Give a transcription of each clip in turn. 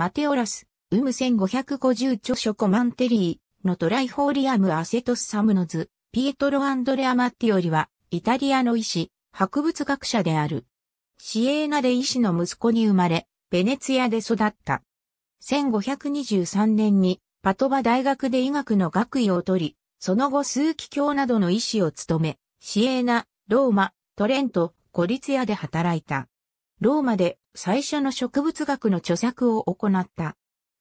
マテオラス、ウム1550著書コマンテリーのトライフォーリアムアセトスサムノズ、ピエトロ・アンドレア・マッティオリは、イタリアの医師、博物学者である。シエーナで医師の息子に生まれ、ベネツィアで育った。1523年にパトバ大学で医学の学位を取り、その後数奇教などの医師を務め、シエーナ、ローマ、トレント、コリツィアで働いた。ローマで最初の植物学の著作を行った。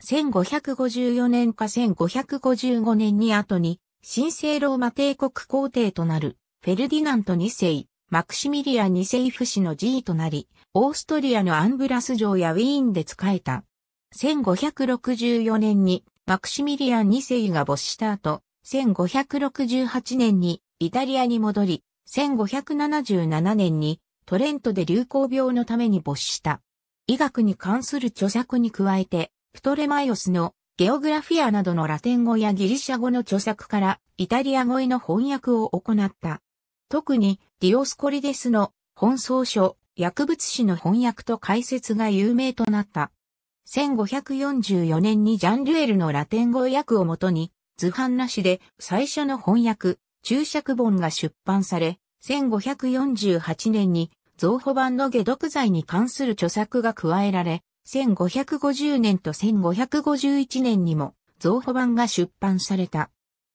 1554年か1555年に後に、神聖ローマ帝国皇帝となる、フェルディナント2世、マクシミリア2世夫子の寺となり、オーストリアのアンブラス城やウィーンで仕えた。1564年にマクシミリアン2世が没した後、1568年にイタリアに戻り、1577年にトレントで流行病のために没した。医学に関する著作に加えて、プトレマイオスのゲオグラフィアなどのラテン語やギリシャ語の著作からイタリア語への翻訳を行った。特にディオスコリデスの本草書、薬物史の翻訳と解説が有名となった。1544年にジャンルエルのラテン語訳をもとに、図版なしで最初の翻訳、注釈本が出版され、1548年に造法版の下毒剤に関する著作が加えられ、1550年と1551年にも造法版が出版された。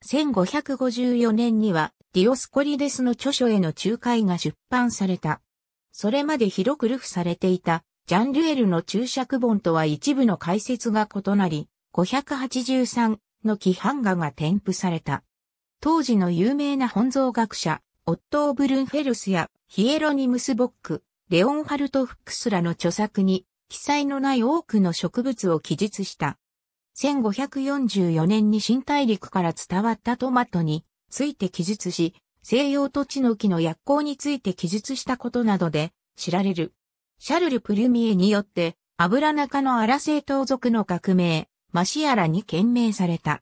1554年にはディオスコリデスの著書への仲介が出版された。それまで広く流布されていたジャン・デュエルの注釈本とは一部の解説が異なり、583の規範画が添付された。当時の有名な本草学者、オットー・ブルンフェルスやヒエロニムス・ボック、レオンハルト・フックスらの著作に記載のない多くの植物を記述した。1544年に新大陸から伝わったトマトについて記述し、西洋土地の木の薬効について記述したことなどで知られる。シャルル・プルミエによって、アブラナ科のアラセ盗賊の革命、マシアラに懸命された。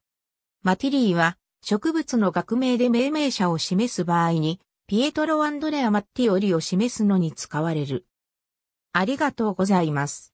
マティリーは、植物の学名で命名者を示す場合に、ピエトロ・アンドレア・マッティオリを示すのに使われる。ありがとうございます。